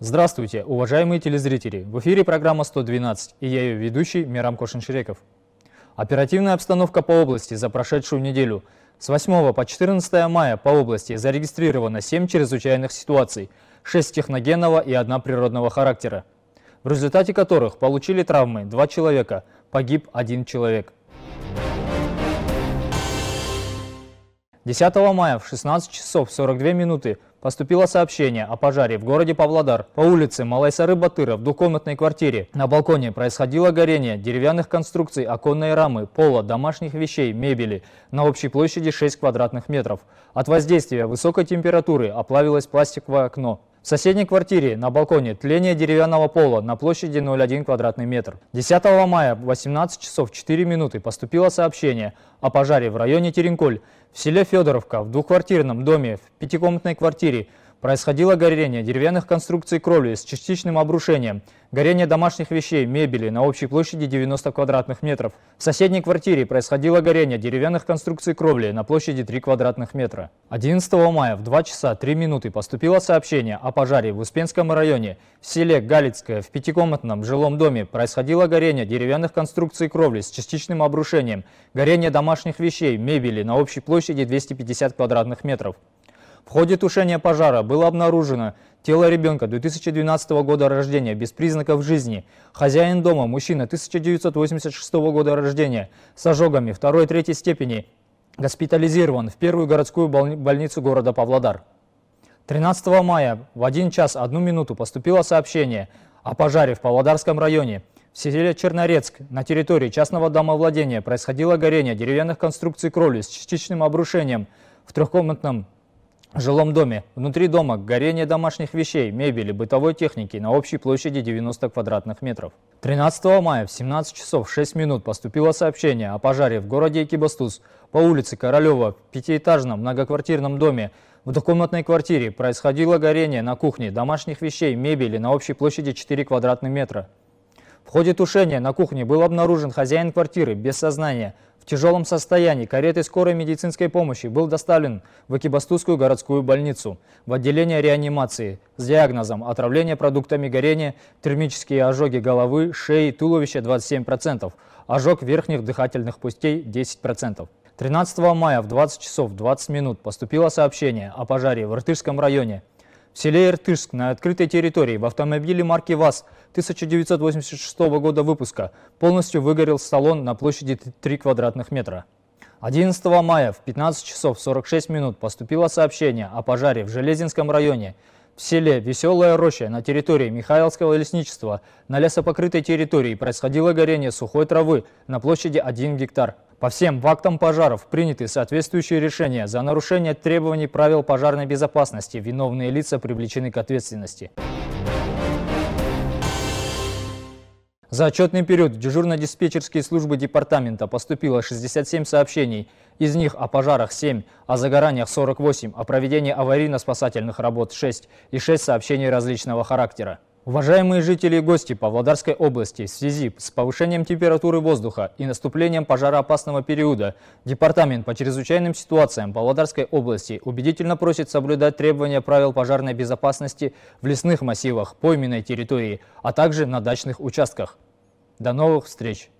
Здравствуйте, уважаемые телезрители! В эфире программа 112 и я ее ведущий Мирам Кошин-Ширеков. Оперативная обстановка по области за прошедшую неделю. С 8 по 14 мая по области зарегистрировано 7 чрезвычайных ситуаций, 6 техногенного и 1 природного характера, в результате которых получили травмы 2 человека, погиб 1 человек. 10 мая в 16 часов 42 минуты поступило сообщение о пожаре в городе Павлодар. По улице Малайсары Батыра в двухкомнатной квартире на балконе происходило горение деревянных конструкций, оконной рамы, пола, домашних вещей, мебели на общей площади 6 квадратных метров. От воздействия высокой температуры оплавилось пластиковое окно. В соседней квартире на балконе тление деревянного пола на площади 0,1 квадратный метр. 10 мая в 18 часов 4 минуты поступило сообщение о пожаре в районе Теренколь в селе Федоровка в двухквартирном доме в пятикомнатной квартире – Происходило горение деревянных конструкций кровли с частичным обрушением, горение домашних вещей, мебели на общей площади 90 квадратных метров. В соседней квартире происходило горение деревянных конструкций кровли на площади 3 квадратных метра. 11 мая в 2 часа 3 минуты поступило сообщение о пожаре в Успенском районе. В селе Галицкое в пятикомнатном жилом доме происходило горение деревянных конструкций кровли с частичным обрушением, горение домашних вещей, мебели на общей площади 250 квадратных метров. В ходе тушения пожара было обнаружено тело ребенка 2012 года рождения без признаков жизни. Хозяин дома, мужчина 1986 года рождения с ожогами 2 третьей степени, госпитализирован в первую городскую больницу города Павлодар. 13 мая в 1 час 1 минуту поступило сообщение о пожаре в Павлодарском районе. В селе Чернорецк на территории частного домовладения происходило горение деревянных конструкций кроли с частичным обрушением в трехкомнатном жилом доме. Внутри дома горение домашних вещей, мебели, бытовой техники на общей площади 90 квадратных метров. 13 мая в 17 часов 6 минут поступило сообщение о пожаре в городе Экибастуз по улице Королева в пятиэтажном многоквартирном доме. В двухкомнатной квартире происходило горение на кухне домашних вещей, мебели на общей площади 4 квадратных метра. В ходе тушения на кухне был обнаружен хозяин квартиры без сознания – в тяжелом состоянии каретой скорой медицинской помощи был доставлен в Экибастузскую городскую больницу в отделение реанимации с диагнозом отравление продуктами горения, термические ожоги головы, шеи, туловища 27%, ожог верхних дыхательных путей 10%. 13 мая в 20 часов 20 минут поступило сообщение о пожаре в Иртышском районе – в селе Иртышск на открытой территории в автомобиле марки ВАЗ 1986 года выпуска полностью выгорел салон на площади 3 квадратных метра. 11 мая в 15 часов 46 минут поступило сообщение о пожаре в Железинском районе в селе Веселая Роща на территории Михайловского лесничества на лесопокрытой территории происходило горение сухой травы на площади 1 гектар. По всем фактам пожаров приняты соответствующие решения. За нарушение требований правил пожарной безопасности виновные лица привлечены к ответственности. За отчетный период в дежурно-диспетчерские службы департамента поступило 67 сообщений. Из них о пожарах 7, о загораниях 48, о проведении аварийно-спасательных работ 6 и 6 сообщений различного характера. Уважаемые жители и гости Павлодарской области, в связи с повышением температуры воздуха и наступлением пожароопасного периода, Департамент по чрезвычайным ситуациям Павлодарской области убедительно просит соблюдать требования правил пожарной безопасности в лесных массивах, пойменной территории, а также на дачных участках. До новых встреч!